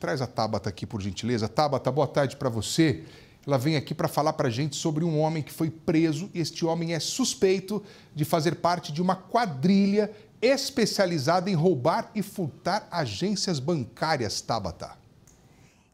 Traz a Tabata aqui, por gentileza. Tabata, boa tarde para você. Ela vem aqui para falar para a gente sobre um homem que foi preso. Este homem é suspeito de fazer parte de uma quadrilha especializada em roubar e furtar agências bancárias, Tabata.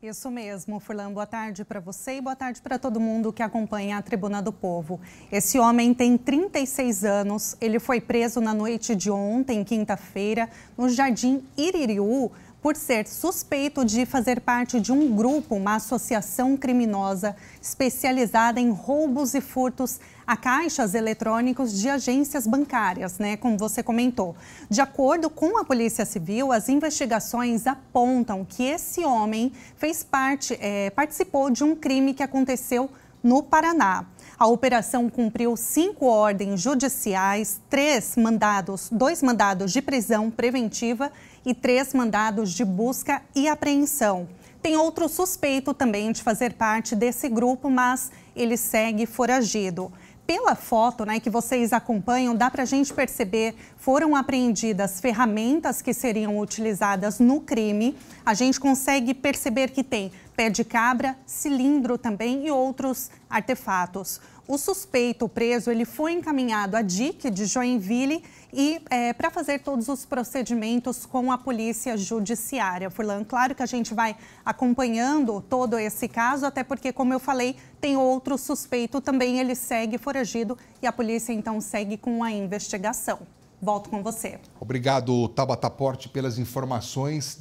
Isso mesmo, Furlan. Boa tarde para você e boa tarde para todo mundo que acompanha a Tribuna do Povo. Esse homem tem 36 anos. Ele foi preso na noite de ontem, quinta-feira, no Jardim Iririú, por ser suspeito de fazer parte de um grupo, uma associação criminosa especializada em roubos e furtos a caixas eletrônicos de agências bancárias, né, como você comentou. De acordo com a Polícia Civil, as investigações apontam que esse homem fez parte, é, participou de um crime que aconteceu no Paraná. A operação cumpriu cinco ordens judiciais, três mandados, dois mandados de prisão preventiva e três mandados de busca e apreensão. Tem outro suspeito também de fazer parte desse grupo, mas ele segue foragido pela foto né, que vocês acompanham, dá para a gente perceber, foram apreendidas ferramentas que seriam utilizadas no crime. A gente consegue perceber que tem pé de cabra, cilindro também e outros artefatos. O suspeito preso ele foi encaminhado à DIC de Joinville e é, para fazer todos os procedimentos com a polícia judiciária. Furlan, claro que a gente vai acompanhando todo esse caso, até porque, como eu falei, tem outro suspeito também, ele segue foragido e a polícia então segue com a investigação. Volto com você. Obrigado, Tabata Porte, pelas informações.